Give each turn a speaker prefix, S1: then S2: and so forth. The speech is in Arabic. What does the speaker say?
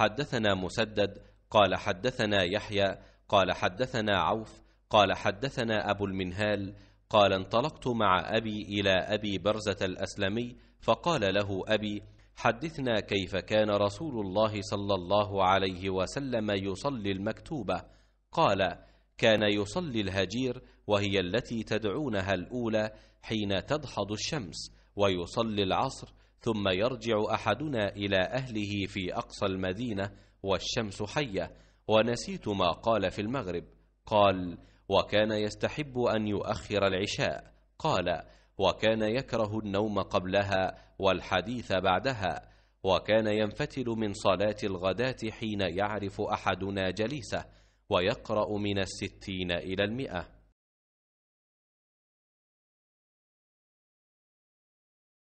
S1: حدثنا مسدد قال حدثنا يحيى قال حدثنا عوف قال حدثنا أبو المنهال قال انطلقت مع أبي إلى أبي برزة الأسلمي فقال له أبي حدثنا كيف كان رسول الله صلى الله عليه وسلم يصلي المكتوبة قال كان يصلي الهجير وهي التي تدعونها الأولى حين تدحض الشمس ويصلي العصر ثم يرجع احدنا الى اهله في اقصى المدينه والشمس حيه ونسيت ما قال في المغرب قال وكان يستحب ان يؤخر العشاء قال وكان يكره النوم قبلها والحديث بعدها وكان ينفتل من صلاه الغداه حين يعرف احدنا جليسه ويقرا من الستين الى المئه